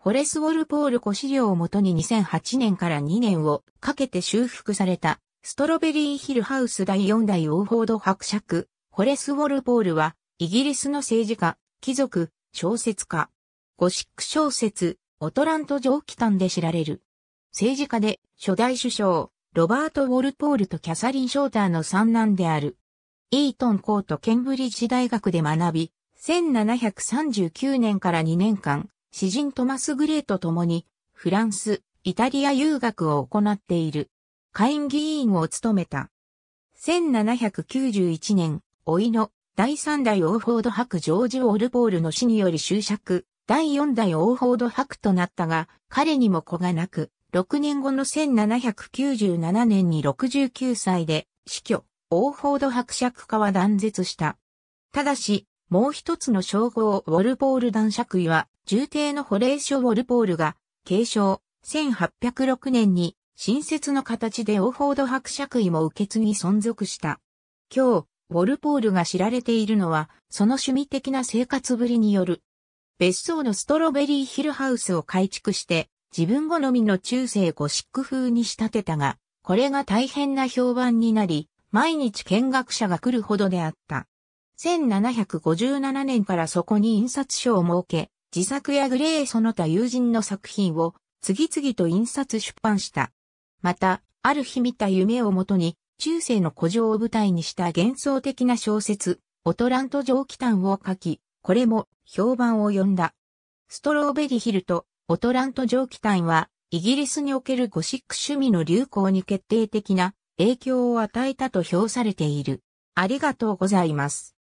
ホレス・ウォルポール古資料をもとに2008年から2年をかけて修復されたストロベリーヒルハウス第4代王フォード伯爵、ホレス・ウォルポールはイギリスの政治家、貴族、小説家、ゴシック小説、オトラント上記ンで知られる。政治家で初代首相、ロバート・ウォルポールとキャサリン・ショーターの三男である。イートン・コート・ケンブリッジ大学で学び、1739年から2年間、詩人トマス・グレーと共に、フランス、イタリア遊学を行っている。下院議員を務めた。1791年、老いの第3代ーフォード博ジョージ・オルポールの死により終職、第4代ーフォード博となったが、彼にも子がなく、6年後の1797年に69歳で死去、ーフォード伯爵家は断絶した。ただし、もう一つの称号ウォルポール男爵位は重帝の保冷所ウォルポールが、継承、1806年に、新設の形でオーフォード伯爵位も受け継ぎ存続した。今日、ウォルポールが知られているのは、その趣味的な生活ぶりによる。別荘のストロベリーヒルハウスを改築して、自分好みの中世ゴシック風に仕立てたが、これが大変な評判になり、毎日見学者が来るほどであった。1757年からそこに印刷所を設け、自作やグレーその他友人の作品を次々と印刷出版した。また、ある日見た夢をもとに、中世の古城を舞台にした幻想的な小説、オトラント蒸気譚を書き、これも評判を呼んだ。ストローベリヒルとオトラント蒸気譚は、イギリスにおけるゴシック趣味の流行に決定的な影響を与えたと評されている。ありがとうございます。